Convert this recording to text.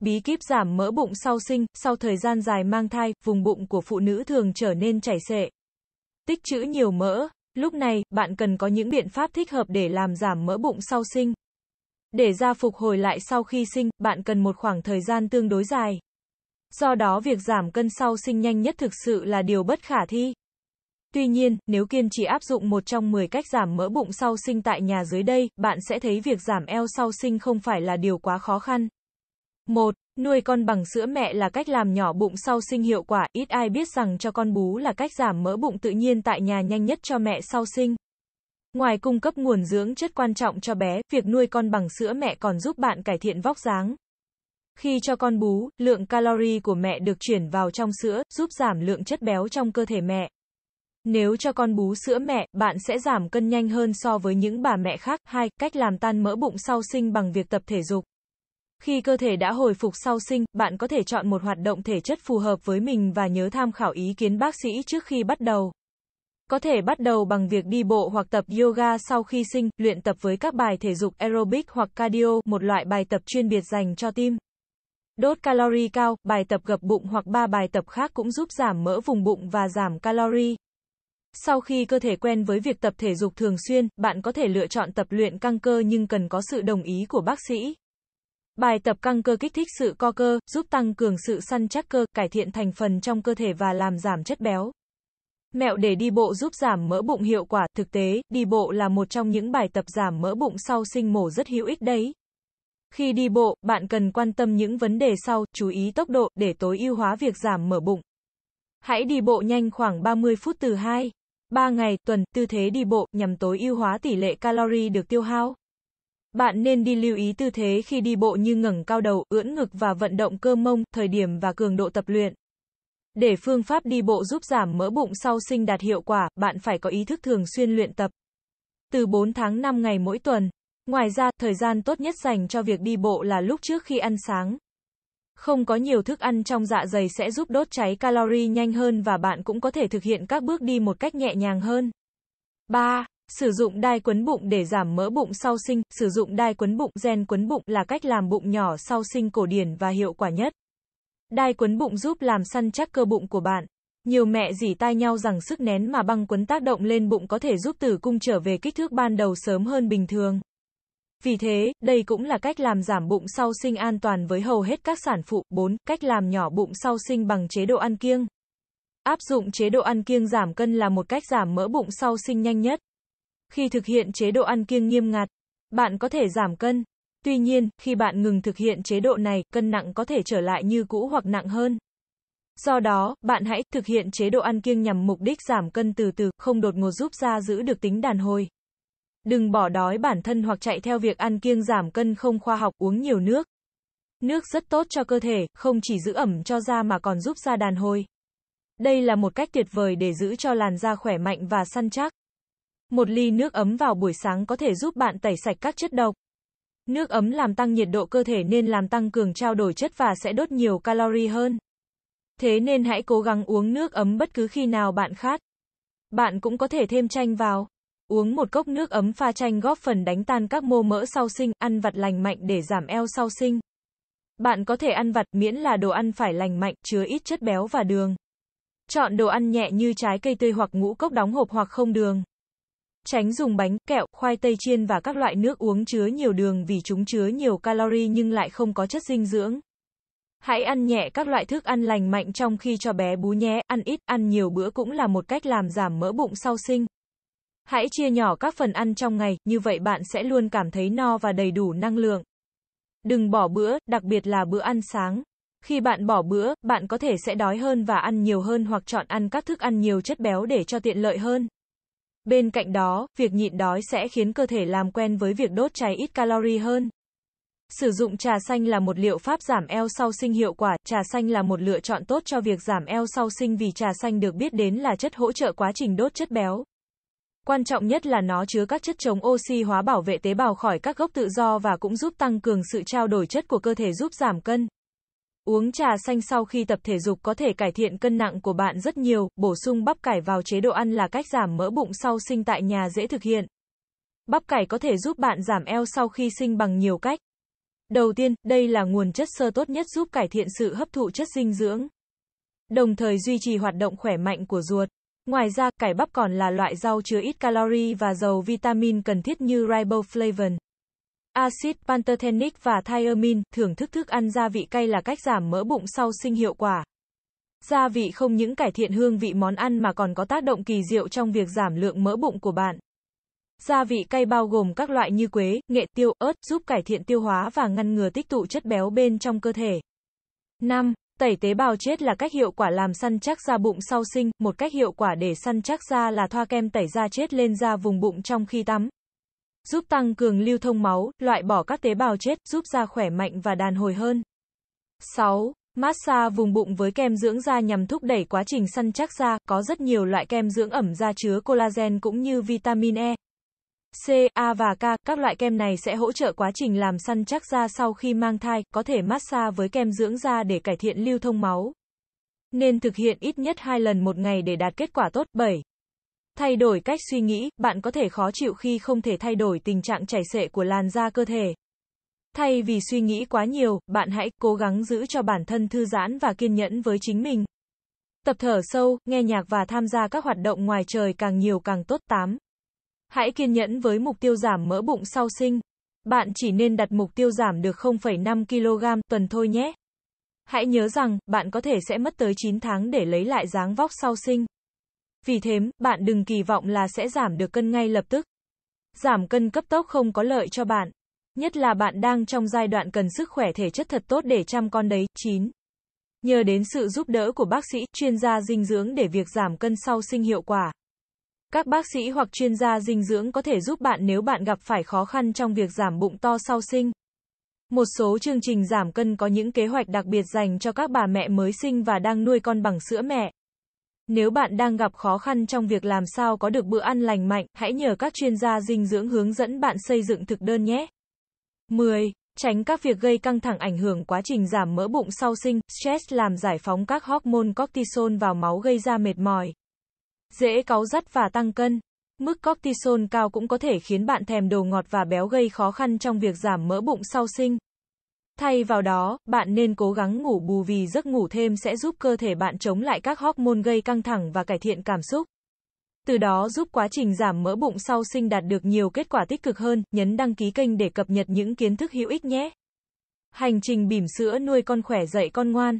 Bí kíp giảm mỡ bụng sau sinh, sau thời gian dài mang thai, vùng bụng của phụ nữ thường trở nên chảy xệ. Tích trữ nhiều mỡ, lúc này, bạn cần có những biện pháp thích hợp để làm giảm mỡ bụng sau sinh. Để da phục hồi lại sau khi sinh, bạn cần một khoảng thời gian tương đối dài. Do đó việc giảm cân sau sinh nhanh nhất thực sự là điều bất khả thi. Tuy nhiên, nếu kiên trì áp dụng một trong 10 cách giảm mỡ bụng sau sinh tại nhà dưới đây, bạn sẽ thấy việc giảm eo sau sinh không phải là điều quá khó khăn. 1. Nuôi con bằng sữa mẹ là cách làm nhỏ bụng sau sinh hiệu quả, ít ai biết rằng cho con bú là cách giảm mỡ bụng tự nhiên tại nhà nhanh nhất cho mẹ sau sinh. Ngoài cung cấp nguồn dưỡng chất quan trọng cho bé, việc nuôi con bằng sữa mẹ còn giúp bạn cải thiện vóc dáng. Khi cho con bú, lượng calorie của mẹ được chuyển vào trong sữa, giúp giảm lượng chất béo trong cơ thể mẹ. Nếu cho con bú sữa mẹ, bạn sẽ giảm cân nhanh hơn so với những bà mẹ khác. 2. Cách làm tan mỡ bụng sau sinh bằng việc tập thể dục. Khi cơ thể đã hồi phục sau sinh, bạn có thể chọn một hoạt động thể chất phù hợp với mình và nhớ tham khảo ý kiến bác sĩ trước khi bắt đầu. Có thể bắt đầu bằng việc đi bộ hoặc tập yoga sau khi sinh, luyện tập với các bài thể dục aerobic hoặc cardio, một loại bài tập chuyên biệt dành cho tim. Đốt calorie cao, bài tập gập bụng hoặc ba bài tập khác cũng giúp giảm mỡ vùng bụng và giảm calorie. Sau khi cơ thể quen với việc tập thể dục thường xuyên, bạn có thể lựa chọn tập luyện căng cơ nhưng cần có sự đồng ý của bác sĩ. Bài tập căng cơ kích thích sự co cơ, giúp tăng cường sự săn chắc cơ, cải thiện thành phần trong cơ thể và làm giảm chất béo. Mẹo để đi bộ giúp giảm mỡ bụng hiệu quả, thực tế, đi bộ là một trong những bài tập giảm mỡ bụng sau sinh mổ rất hữu ích đấy. Khi đi bộ, bạn cần quan tâm những vấn đề sau, chú ý tốc độ, để tối ưu hóa việc giảm mỡ bụng. Hãy đi bộ nhanh khoảng 30 phút từ 2, 3 ngày, tuần, tư thế đi bộ, nhằm tối ưu hóa tỷ lệ calori được tiêu hao. Bạn nên đi lưu ý tư thế khi đi bộ như ngẩng cao đầu, ưỡn ngực và vận động cơ mông, thời điểm và cường độ tập luyện. Để phương pháp đi bộ giúp giảm mỡ bụng sau sinh đạt hiệu quả, bạn phải có ý thức thường xuyên luyện tập. Từ 4 tháng 5 ngày mỗi tuần. Ngoài ra, thời gian tốt nhất dành cho việc đi bộ là lúc trước khi ăn sáng. Không có nhiều thức ăn trong dạ dày sẽ giúp đốt cháy calorie nhanh hơn và bạn cũng có thể thực hiện các bước đi một cách nhẹ nhàng hơn. 3. Sử dụng đai quấn bụng để giảm mỡ bụng sau sinh, sử dụng đai quấn bụng, gen quấn bụng là cách làm bụng nhỏ sau sinh cổ điển và hiệu quả nhất. Đai quấn bụng giúp làm săn chắc cơ bụng của bạn. Nhiều mẹ dỉ tai nhau rằng sức nén mà băng quấn tác động lên bụng có thể giúp tử cung trở về kích thước ban đầu sớm hơn bình thường. Vì thế, đây cũng là cách làm giảm bụng sau sinh an toàn với hầu hết các sản phụ. 4. Cách làm nhỏ bụng sau sinh bằng chế độ ăn kiêng. Áp dụng chế độ ăn kiêng giảm cân là một cách giảm mỡ bụng sau sinh nhanh nhất. Khi thực hiện chế độ ăn kiêng nghiêm ngặt, bạn có thể giảm cân. Tuy nhiên, khi bạn ngừng thực hiện chế độ này, cân nặng có thể trở lại như cũ hoặc nặng hơn. Do đó, bạn hãy thực hiện chế độ ăn kiêng nhằm mục đích giảm cân từ từ, không đột ngột giúp da giữ được tính đàn hồi. Đừng bỏ đói bản thân hoặc chạy theo việc ăn kiêng giảm cân không khoa học, uống nhiều nước. Nước rất tốt cho cơ thể, không chỉ giữ ẩm cho da mà còn giúp da đàn hồi. Đây là một cách tuyệt vời để giữ cho làn da khỏe mạnh và săn chắc. Một ly nước ấm vào buổi sáng có thể giúp bạn tẩy sạch các chất độc. Nước ấm làm tăng nhiệt độ cơ thể nên làm tăng cường trao đổi chất và sẽ đốt nhiều calori hơn. Thế nên hãy cố gắng uống nước ấm bất cứ khi nào bạn khát. Bạn cũng có thể thêm chanh vào. Uống một cốc nước ấm pha chanh góp phần đánh tan các mô mỡ sau sinh, ăn vặt lành mạnh để giảm eo sau sinh. Bạn có thể ăn vặt miễn là đồ ăn phải lành mạnh, chứa ít chất béo và đường. Chọn đồ ăn nhẹ như trái cây tươi hoặc ngũ cốc đóng hộp hoặc không đường. Tránh dùng bánh, kẹo, khoai tây chiên và các loại nước uống chứa nhiều đường vì chúng chứa nhiều calori nhưng lại không có chất dinh dưỡng. Hãy ăn nhẹ các loại thức ăn lành mạnh trong khi cho bé bú nhé, ăn ít, ăn nhiều bữa cũng là một cách làm giảm mỡ bụng sau sinh. Hãy chia nhỏ các phần ăn trong ngày, như vậy bạn sẽ luôn cảm thấy no và đầy đủ năng lượng. Đừng bỏ bữa, đặc biệt là bữa ăn sáng. Khi bạn bỏ bữa, bạn có thể sẽ đói hơn và ăn nhiều hơn hoặc chọn ăn các thức ăn nhiều chất béo để cho tiện lợi hơn. Bên cạnh đó, việc nhịn đói sẽ khiến cơ thể làm quen với việc đốt cháy ít calorie hơn. Sử dụng trà xanh là một liệu pháp giảm eo sau sinh hiệu quả, trà xanh là một lựa chọn tốt cho việc giảm eo sau sinh vì trà xanh được biết đến là chất hỗ trợ quá trình đốt chất béo. Quan trọng nhất là nó chứa các chất chống oxy hóa bảo vệ tế bào khỏi các gốc tự do và cũng giúp tăng cường sự trao đổi chất của cơ thể giúp giảm cân. Uống trà xanh sau khi tập thể dục có thể cải thiện cân nặng của bạn rất nhiều, bổ sung bắp cải vào chế độ ăn là cách giảm mỡ bụng sau sinh tại nhà dễ thực hiện. Bắp cải có thể giúp bạn giảm eo sau khi sinh bằng nhiều cách. Đầu tiên, đây là nguồn chất xơ tốt nhất giúp cải thiện sự hấp thụ chất dinh dưỡng, đồng thời duy trì hoạt động khỏe mạnh của ruột. Ngoài ra, cải bắp còn là loại rau chứa ít calori và giàu vitamin cần thiết như riboflavin. Acid pantothenic và thiamine, thưởng thức thức ăn gia vị cay là cách giảm mỡ bụng sau sinh hiệu quả. Gia vị không những cải thiện hương vị món ăn mà còn có tác động kỳ diệu trong việc giảm lượng mỡ bụng của bạn. Gia vị cay bao gồm các loại như quế, nghệ tiêu, ớt, giúp cải thiện tiêu hóa và ngăn ngừa tích tụ chất béo bên trong cơ thể. 5. Tẩy tế bào chết là cách hiệu quả làm săn chắc da bụng sau sinh, một cách hiệu quả để săn chắc da là thoa kem tẩy da chết lên da vùng bụng trong khi tắm giúp tăng cường lưu thông máu, loại bỏ các tế bào chết, giúp da khỏe mạnh và đàn hồi hơn. 6. Massage vùng bụng với kem dưỡng da nhằm thúc đẩy quá trình săn chắc da, có rất nhiều loại kem dưỡng ẩm da chứa collagen cũng như vitamin E. C, A và K, các loại kem này sẽ hỗ trợ quá trình làm săn chắc da sau khi mang thai, có thể massage với kem dưỡng da để cải thiện lưu thông máu. Nên thực hiện ít nhất 2 lần một ngày để đạt kết quả tốt. 7. Thay đổi cách suy nghĩ, bạn có thể khó chịu khi không thể thay đổi tình trạng chảy xệ của làn da cơ thể. Thay vì suy nghĩ quá nhiều, bạn hãy cố gắng giữ cho bản thân thư giãn và kiên nhẫn với chính mình. Tập thở sâu, nghe nhạc và tham gia các hoạt động ngoài trời càng nhiều càng tốt tám Hãy kiên nhẫn với mục tiêu giảm mỡ bụng sau sinh. Bạn chỉ nên đặt mục tiêu giảm được 0,5 kg tuần thôi nhé. Hãy nhớ rằng, bạn có thể sẽ mất tới 9 tháng để lấy lại dáng vóc sau sinh. Vì thế, bạn đừng kỳ vọng là sẽ giảm được cân ngay lập tức. Giảm cân cấp tốc không có lợi cho bạn. Nhất là bạn đang trong giai đoạn cần sức khỏe thể chất thật tốt để chăm con đấy. 9. Nhờ đến sự giúp đỡ của bác sĩ, chuyên gia dinh dưỡng để việc giảm cân sau sinh hiệu quả. Các bác sĩ hoặc chuyên gia dinh dưỡng có thể giúp bạn nếu bạn gặp phải khó khăn trong việc giảm bụng to sau sinh. Một số chương trình giảm cân có những kế hoạch đặc biệt dành cho các bà mẹ mới sinh và đang nuôi con bằng sữa mẹ. Nếu bạn đang gặp khó khăn trong việc làm sao có được bữa ăn lành mạnh, hãy nhờ các chuyên gia dinh dưỡng hướng dẫn bạn xây dựng thực đơn nhé. 10. Tránh các việc gây căng thẳng ảnh hưởng quá trình giảm mỡ bụng sau sinh, stress làm giải phóng các hormone cortisol vào máu gây ra mệt mỏi, dễ cáu dắt và tăng cân. Mức cortisol cao cũng có thể khiến bạn thèm đồ ngọt và béo gây khó khăn trong việc giảm mỡ bụng sau sinh. Thay vào đó, bạn nên cố gắng ngủ bù vì giấc ngủ thêm sẽ giúp cơ thể bạn chống lại các hormone gây căng thẳng và cải thiện cảm xúc. Từ đó giúp quá trình giảm mỡ bụng sau sinh đạt được nhiều kết quả tích cực hơn, nhấn đăng ký kênh để cập nhật những kiến thức hữu ích nhé. Hành trình bỉm sữa nuôi con khỏe dậy con ngoan